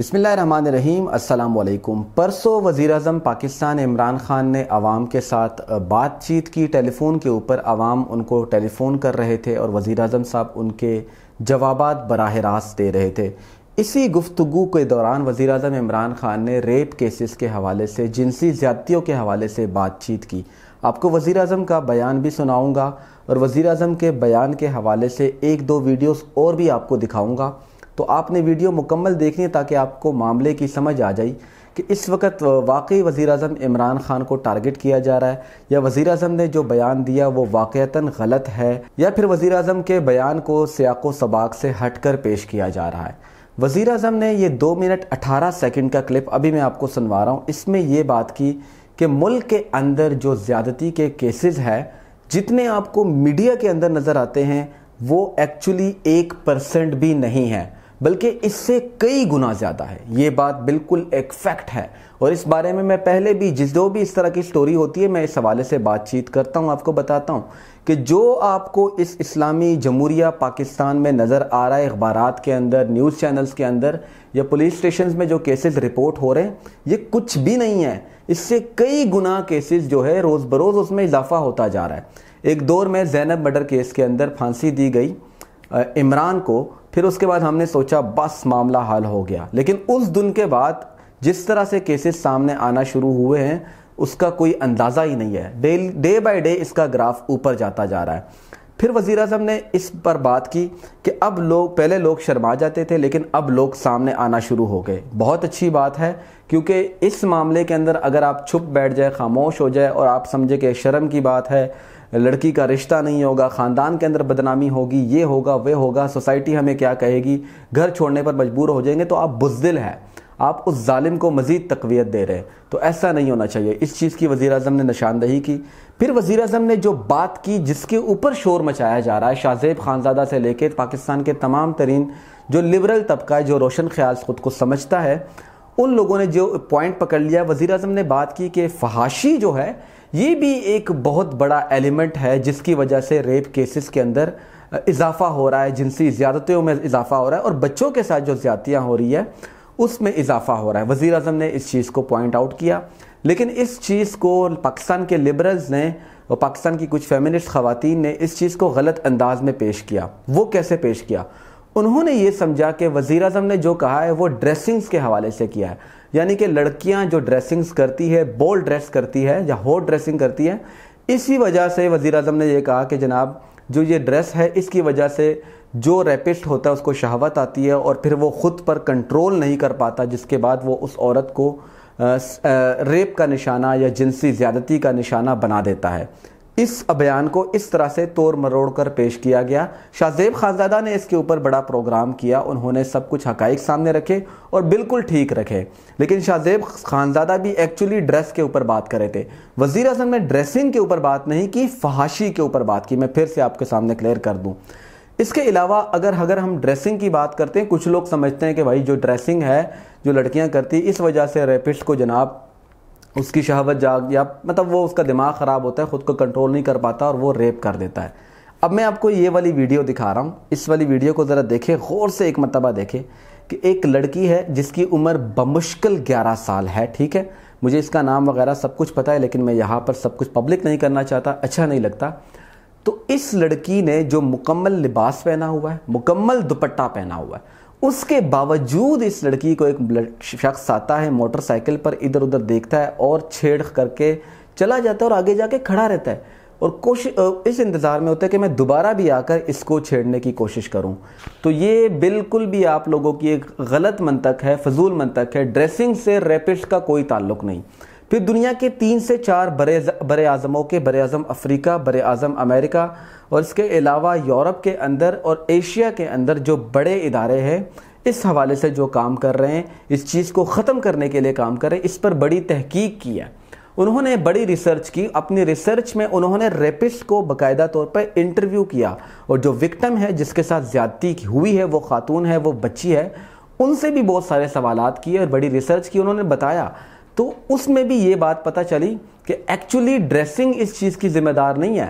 बिसमीम अल्लाम परसों वज़ी अजम पाकिस्तान इमरान ख़ान ने आवाम के साथ बातचीत की टेलीफ़ोन के ऊपर आवाम उनको टेलीफ़ोन कर रहे थे और वज़ी अजम साहब उनके जवाब बराह रास्त दे रहे थे इसी गुफ्तु के दौरान वज़ी अजम इमरान ख़ान ने रेप केसेस के हवाले से जिनसी ज़्यादतियों के हवाले से बातचीत की आपको वज़ी अजम का बयान भी सुनाऊँगा और वज़ी अजम के बयान के हवाले से एक दो वीडियोज़ और भी आपको दिखाऊँगा तो आपने वीडियो मुकम्मल देखनी है ताकि आपको मामले की समझ आ जाए कि इस वक्त वाकई वज़ी अजम इमरान ख़ान को टारगेट किया जा रहा है या वज़ी अजम ने जो बयान दिया वो वाक़ता गलत है या फिर वज़ी अजम के बयान को सियाको सबाक से हट कर पेश किया जा रहा है वज़ी अजम ने यह दो मिनट अठारह सेकेंड का क्लिप अभी मैं आपको सुनवा रहा हूँ इसमें ये बात की कि मुल्क के अंदर जो ज़्यादती के केसेस है जितने आपको मीडिया के अंदर नज़र आते हैं वो एक्चुअली एक परसेंट भी नहीं है बल्कि इससे कई गुना ज़्यादा है ये बात बिल्कुल एक फैक्ट है और इस बारे में मैं पहले भी जिस जो भी इस तरह की स्टोरी होती है मैं इस हवाले से बातचीत करता हूँ आपको बताता हूँ कि जो आपको इस इस्लामी जमूरिया पाकिस्तान में नज़र आ रहा है अखबार के अंदर न्यूज़ चैनल्स के अंदर या पुलिस स्टेशन में जो केसेस रिपोर्ट हो रहे हैं ये कुछ भी नहीं है इससे कई गुना केसेस जो है रोज़ बरोज़ उसमें इजाफा होता जा रहा है एक दौर में जैनब मर्डर केस के अंदर फांसी दी गई इमरान को फिर उसके बाद हमने सोचा बस मामला हल हो गया लेकिन उस दिन के बाद जिस तरह से केसेस सामने आना शुरू हुए हैं उसका कोई अंदाज़ा ही नहीं है डे डे बाई डे इसका ग्राफ ऊपर जाता जा रहा है फिर वज़ी अजम ने इस पर बात की कि अब लोग पहले लोग शर्मा जाते थे लेकिन अब लोग सामने आना शुरू हो गए बहुत अच्छी बात है क्योंकि इस मामले के अंदर अगर आप छुप बैठ जाए खामोश हो जाए और आप समझे कि शर्म की बात है लड़की का रिश्ता नहीं होगा ख़ानदान के अंदर बदनामी होगी ये होगा वे होगा सोसाइटी हमें क्या कहेगी घर छोड़ने पर मजबूर हो जाएंगे तो आप बुजदिल हैं आप उस जालिम को मज़ीद तकवीत दे रहे हैं तो ऐसा नहीं होना चाहिए इस चीज़ की वज़ी अजम ने निशानदही की फिर वज़ी अजम ने जो बात की जिसके ऊपर शोर मचाया जा रहा है शाहजेब खानजादा से लेकर पाकिस्तान के तमाम तरीन जो लिबरल तबका है जो रोशन ख्याल ख़ुद को समझता है उन लोगों ने जो पॉइंट पकड़ लिया वज़ी अजम ने बात की कि फहाशी जो है ये भी एक बहुत बड़ा एलिमेंट है जिसकी वजह से रेप केसेस के अंदर इजाफा हो रहा है जिनसी ज़्यादतियों में इजाफा हो रहा है और बच्चों के साथ जो ज़्यादतियाँ हो रही है उसमें इजाफा हो रहा है वज़ी अजम ने इस चीज़ को पॉइंट आउट किया लेकिन इस चीज़ को पाकिस्तान के लिबरल्स ने और पाकिस्तान की कुछ फेमिनिस्ट खवतिन ने इस चीज़ को गलत अंदाज में पेश किया वो कैसे पेश किया उन्होंने ये समझा कि वजीर अजम ने जो कहा है वो ड्रेसिंग्स के हवाले से किया है यानी कि लड़कियां जो ड्रेसिंग्स करती है बोल ड्रेस करती है या होट ड्रेसिंग करती है इसी वजह से वजीर अजम ने यह कहा कि जनाब जो ये ड्रेस है इसकी वजह से जो रेपिस्ट होता है उसको शहावत आती है और फिर वो ख़ुद पर कंट्रोल नहीं कर पाता जिसके बाद वो उस औरत को रेप का निशाना या जिनसी ज़्यादती का निशाना बना देता है इस बयान को इस तरह से तोड़ मरोड़ कर पेश किया गया शाहजेब खानजादा ने इसके ऊपर बड़ा प्रोग्राम किया उन्होंने सब कुछ हकाइक सामने रखे और बिल्कुल ठीक रखे लेकिन शाहजेब खानजादा भी एक्चुअली ड्रेस के ऊपर बात कर रहे थे वजीर अजम ने ड्रेसिंग के ऊपर बात नहीं की फहाशी के ऊपर बात की मैं फिर से आपके सामने क्लियर कर दूँ इसके अलावा अगर अगर हम ड्रेसिंग की बात करते हैं कुछ लोग समझते हैं कि भाई जो ड्रेसिंग है जो लड़कियां करती इस वजह से रेपिस्ट को जनाब उसकी शहावत जाग या मतलब वो उसका दिमाग ख़राब होता है ख़ुद को कंट्रोल नहीं कर पाता और वो रेप कर देता है अब मैं आपको ये वाली वीडियो दिखा रहा हूँ इस वाली वीडियो को ज़रा देखें गौर से एक मरतबा देखें कि एक लड़की है जिसकी उम्र बमुश्किल ग्यारह साल है ठीक है मुझे इसका नाम वगैरह सब कुछ पता है लेकिन मैं यहाँ पर सब कुछ पब्लिक नहीं करना चाहता अच्छा नहीं लगता तो इस लड़की ने जो मुकम्मल लिबास पहना हुआ है मुकम्मल दुपट्टा पहना हुआ है उसके बावजूद इस लड़की को एक शख्स आता है मोटरसाइकिल पर इधर उधर देखता है और छेड़ करके चला जाता है और आगे जाके खड़ा रहता है और कोशिश इस इंतज़ार में होता है कि मैं दोबारा भी आकर इसको छेड़ने की कोशिश करूं तो ये बिल्कुल भी आप लोगों की एक गलत मंतक है फजूल मंतक है ड्रेसिंग से रेपिस्ट का कोई ताल्लुक नहीं फिर दुनिया के तीन से चार बड़े बड़े अज़मों के बड़े अज़म अफ्रीका बड़े अज़म अमेरिका और इसके अलावा यूरोप के अंदर और एशिया के अंदर जो बड़े इदारे हैं इस हवाले से जो काम कर रहे हैं इस चीज़ को ख़त्म करने के लिए काम कर रहे हैं इस पर बड़ी तहकीक की है उन्होंने बड़ी रिसर्च की अपनी रिसर्च में उन्होंने रेपिस्ट को बाकायदा तौर पर इंटरव्यू किया और जो विक्टम है जिसके साथ ज़्यादती हुई है वो खातून है वो बच्ची है उनसे भी बहुत सारे सवाल किए और बड़ी रिसर्च की उन्होंने बताया तो उसमें भी ये बात पता चली कि एक्चुअली ड्रेसिंग इस चीज़ की जिम्मेदार नहीं है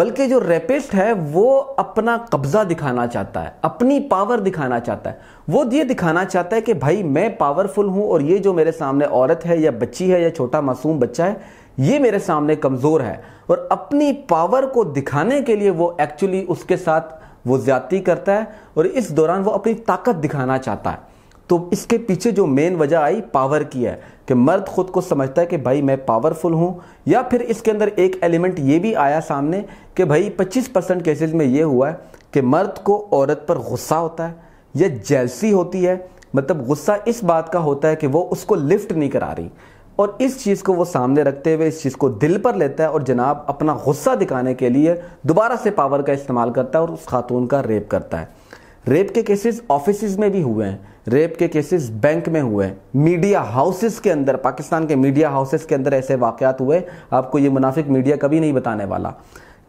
बल्कि जो रेपिस्ट है वो अपना कब्जा दिखाना चाहता है अपनी पावर दिखाना चाहता है वो ये दिखाना चाहता है कि भाई मैं पावरफुल हूँ और ये जो मेरे सामने औरत है या बच्ची है या छोटा मासूम बच्चा है ये मेरे सामने कमज़ोर है और अपनी पावर को दिखाने के लिए वो एक्चुअली उसके साथ वो ज्यादती करता है और इस दौरान वो अपनी ताकत दिखाना चाहता है तो इसके पीछे जो मेन वजह आई पावर की है कि मर्द खुद को समझता है कि भाई मैं पावरफुल हूँ या फिर इसके अंदर एक एलिमेंट ये भी आया सामने कि भाई 25 परसेंट केसेज में ये हुआ है कि मर्द को औरत पर गुस्सा होता है या जेलसी होती है मतलब गुस्सा इस बात का होता है कि वो उसको लिफ्ट नहीं करा रही और इस चीज़ को वो सामने रखते हुए इस चीज़ को दिल पर लेता है और जनाब अपना गुस्सा दिखाने के लिए दोबारा से पावर का इस्तेमाल करता है और उस खातून का रेप करता है रेप के केसेस ऑफिस में भी हुए हैं रेप के केसेस बैंक में हुए हैं मीडिया हाउसेस के अंदर पाकिस्तान के मीडिया हाउसेस के अंदर ऐसे वाकयात हुए आपको ये मुनाफिक मीडिया कभी नहीं बताने वाला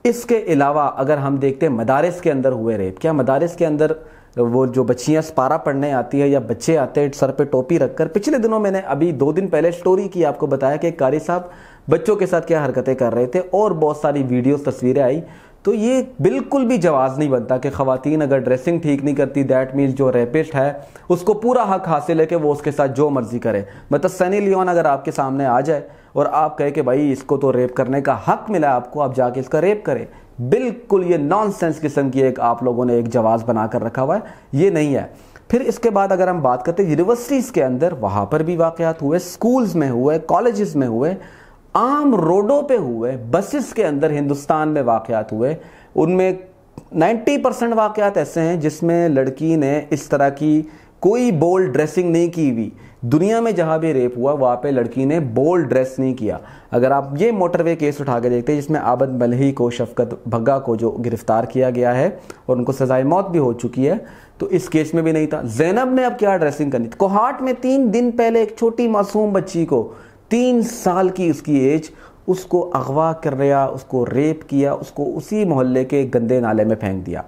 इसके अलावा अगर हम देखते हैं मदारस के अंदर हुए रेप क्या मदारस के अंदर वो जो बच्चियां पारा पढ़ने आती है या बच्चे आते हैं सर पे टोपी रखकर पिछले दिनों मैंने अभी दो दिन पहले स्टोरी की आपको बताया कि कारी साहब बच्चों के साथ क्या हरकतें कर रहे थे और बहुत सारी वीडियोस तस्वीरें आई तो ये बिल्कुल भी जवाब नहीं बनता कि खातन अगर ड्रेसिंग ठीक नहीं करती दैट मीन जो रेपिस्ट है उसको पूरा हक हासिल है कि वो उसके साथ जो मर्ज़ी करे मतलब सनी लियोन अगर आपके सामने आ जाए और आप कहे कि भाई इसको तो रेप करने का हक मिला आपको आप जाके इसका रेप करें बिल्कुल ये नॉनसेंस किस्म की एक आप लोगों ने एक जवाब बना कर रखा हुआ है ये नहीं है फिर इसके बाद अगर हम बात करते हैं यूनिवर्सिटीज़ के अंदर वहाँ पर भी वाक़ हुए स्कूल्स में हुए कॉलेज़ में हुए आम रोडों पे हुए बसेस के अंदर हिंदुस्तान में वाकयात हुए उनमें 90 परसेंट वाकयात ऐसे हैं जिसमें लड़की ने इस तरह की कोई बोल्ड ड्रेसिंग नहीं की हुई दुनिया में जहाँ भी रेप हुआ वहाँ पे लड़की ने बोल्ड ड्रेस नहीं किया अगर आप ये मोटरवे केस उठा के देखते हैं जिसमें आबद मलही को शफकत भग्गा को जो गिरफ्तार किया गया है और उनको सजाए मौत भी हो चुकी है तो इस केस में भी नहीं था जैनब ने अब क्या ड्रेसिंग करनी कोहाट में तीन दिन पहले एक छोटी मासूम बच्ची को तीन साल की उसकी एज उसको अगवा कर रहा उसको रेप किया उसको उसी मोहल्ले के गंदे नाले में फेंक दिया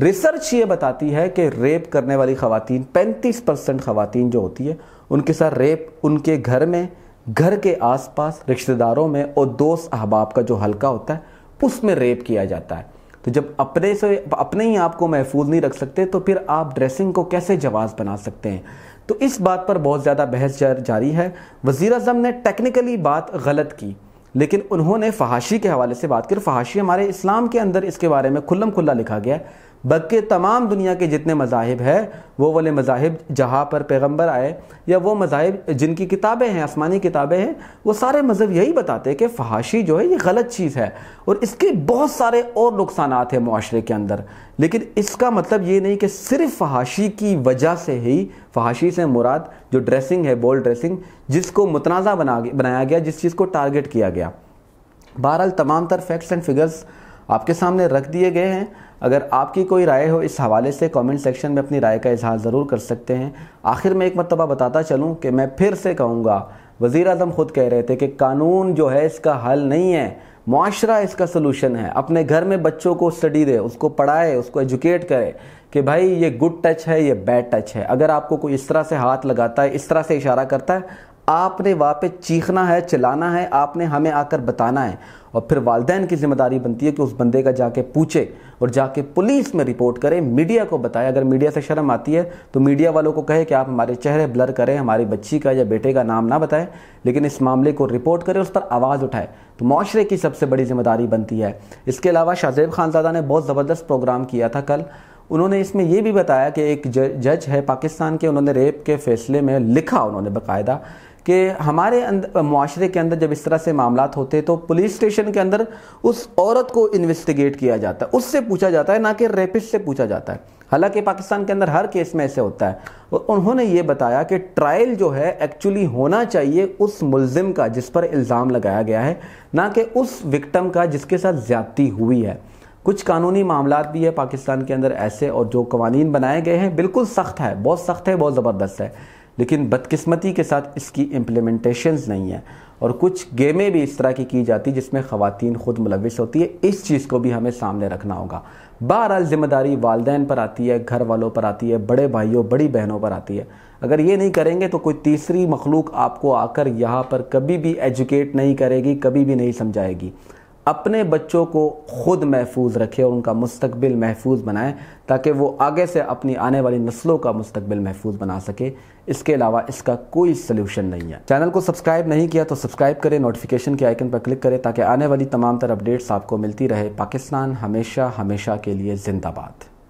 रिसर्च ये बताती है कि रेप करने वाली खातन 35 परसेंट खातन जो होती है उनके साथ रेप उनके घर में घर के आसपास रिश्तेदारों में और दोस्त अहबाब का जो हल्का होता है उसमें रेप किया जाता है तो जब अपने से अपने ही आप को महफूज नहीं रख सकते तो फिर आप ड्रेसिंग को कैसे जवाब बना सकते हैं तो इस बात पर बहुत ज़्यादा बहस जारी है वज़ी अजम ने टेक्निकली बात गलत की लेकिन उन्होंने फहाशी के हवाले से बात की और फहाशी हमारे इस्लाम के अंदर इसके बारे में खुल्लम खुल्ला लिखा गया है बल्कि तमाम दुनिया के जितने मजाहब हैं वो वाले मजाहब जहाँ पर पैगम्बर आए या वो मजाहब जिनकी किताबें हैं आसमानी किताबें हैं वो सारे मज़हब यही बताते हैं कि फहाशी जो है ये गलत चीज़ है और इसके बहुत सारे और नुकसान हैं माशरे के अंदर लेकिन इसका मतलब ये नहीं कि सिर्फ फहाशी की वजह से ही फहाशी से मुराद जो ड्रेसिंग है बोल ड्रेसिंग जिसको मुतनाज़ा बना बनाया गया जिस चीज़ को टारगेट किया गया बहरहाल तमाम तर फैक्ट्स एंड फिगर्स आपके सामने रख दिए गए हैं अगर आपकी कोई राय हो इस हवाले से कमेंट सेक्शन में अपनी राय का इजहार ज़रूर कर सकते हैं आखिर में एक मरतबा बताता चलूँ कि मैं फिर से कहूँगा वज़ी अजम ख़ुद कह रहे थे कि कानून जो है इसका हल नहीं है माशरा इसका सलूशन है अपने घर में बच्चों को स्टडी दे उसको पढ़ाए उसको एजुकेट करे कि भाई ये गुड टच है ये बैड टच है अगर आपको कोई इस तरह से हाथ लगाता है इस तरह से इशारा करता है आपने वहाँ पे चीखना है चलाना है आपने हमें आकर बताना है और फिर वालदेन की जिम्मेदारी बनती है कि उस बंदे का जाके पूछे और जाके पुलिस में रिपोर्ट करें मीडिया को बताए अगर मीडिया से शर्म आती है तो मीडिया वालों को कहे कि आप हमारे चेहरे ब्लर करें हमारी बच्ची का या बेटे का नाम ना बताएं लेकिन इस मामले को रिपोर्ट करें उस पर आवाज़ उठाए तो माशरे की सबसे बड़ी जिम्मेदारी बनती है इसके अलावा शाहजेब खानजादा ने बहुत ज़बरदस्त प्रोग्राम किया था कल उन्होंने इसमें यह भी बताया कि एक जज है पाकिस्तान के उन्होंने रेप के फैसले में लिखा उन्होंने बाकायदा कि हमारे माशरे के अंदर जब इस तरह से मामला होते तो पुलिस स्टेशन के अंदर उस औरत को इन्वेस्टिगेट किया जाता है उससे पूछा जाता है ना कि रेपिस से पूछा जाता है हालांकि पाकिस्तान के अंदर हर केस में ऐसे होता है और उन्होंने ये बताया कि ट्रायल जो है एक्चुअली होना चाहिए उस मुलजिम का जिस पर इल्ज़ाम लगाया गया है ना कि उस विक्टम का जिसके साथ ज़्यादती हुई है कुछ कानूनी मामला भी है पाकिस्तान के अंदर ऐसे और जो कवानीन बनाए गए हैं बिल्कुल सख्त है बहुत सख्त है बहुत ज़बरदस्त है लेकिन बदकिस्मती के साथ इसकी इम्प्लीमेंटेशंस नहीं है और कुछ गेमें भी इस तरह की की जाती है जिसमें ख़वातीन ख़ुद मुलविस होती है इस चीज़ को भी हमें सामने रखना होगा बहरहाल जिम्मेदारी वालदेन पर आती है घर वालों पर आती है बड़े भाइयों बड़ी बहनों पर आती है अगर ये नहीं करेंगे तो कोई तीसरी मखलूक आपको आकर यहाँ पर कभी भी एजुकेट नहीं करेगी कभी भी नहीं समझाएगी अपने बच्चों को खुद महफूज रखे और उनका मुस्तबिल महफूज बनाएं ताकि वो आगे से अपनी आने वाली नस्लों का मुस्तबिल महफूज बना सके इसके अलावा इसका कोई सलूशन नहीं है चैनल को सब्सक्राइब नहीं किया तो सब्सक्राइब करें नोटिफिकेशन के आइकन पर क्लिक करें ताकि आने वाली तमाम तर अपडेट्स आपको मिलती रहे पाकिस्तान हमेशा हमेशा के लिए जिंदाबाद